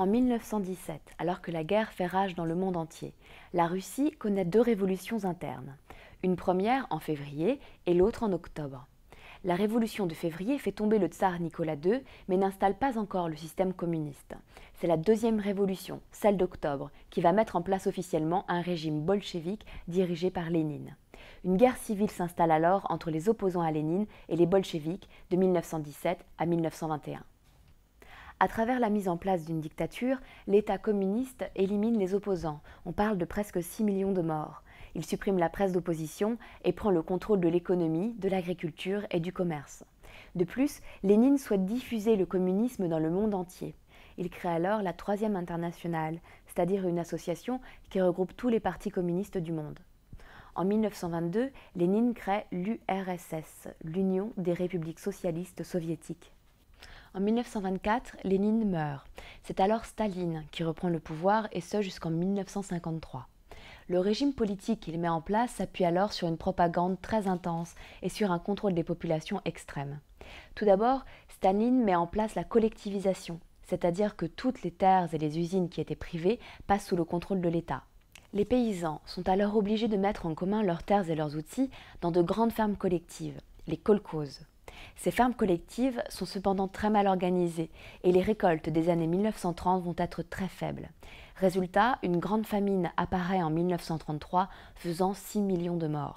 En 1917, alors que la guerre fait rage dans le monde entier, la Russie connaît deux révolutions internes, une première en février et l'autre en octobre. La révolution de février fait tomber le tsar Nicolas II, mais n'installe pas encore le système communiste. C'est la deuxième révolution, celle d'octobre, qui va mettre en place officiellement un régime bolchevique dirigé par Lénine. Une guerre civile s'installe alors entre les opposants à Lénine et les bolcheviques de 1917 à 1921. À travers la mise en place d'une dictature, l'État communiste élimine les opposants. On parle de presque 6 millions de morts. Il supprime la presse d'opposition et prend le contrôle de l'économie, de l'agriculture et du commerce. De plus, Lénine souhaite diffuser le communisme dans le monde entier. Il crée alors la Troisième Internationale, c'est-à-dire une association qui regroupe tous les partis communistes du monde. En 1922, Lénine crée l'URSS, l'Union des républiques socialistes soviétiques. En 1924, Lénine meurt. C'est alors Staline qui reprend le pouvoir et ce jusqu'en 1953. Le régime politique qu'il met en place s'appuie alors sur une propagande très intense et sur un contrôle des populations extrême. Tout d'abord, Staline met en place la collectivisation, c'est-à-dire que toutes les terres et les usines qui étaient privées passent sous le contrôle de l'État. Les paysans sont alors obligés de mettre en commun leurs terres et leurs outils dans de grandes fermes collectives, les kolkhozes. Ces fermes collectives sont cependant très mal organisées et les récoltes des années 1930 vont être très faibles. Résultat, une grande famine apparaît en 1933 faisant 6 millions de morts.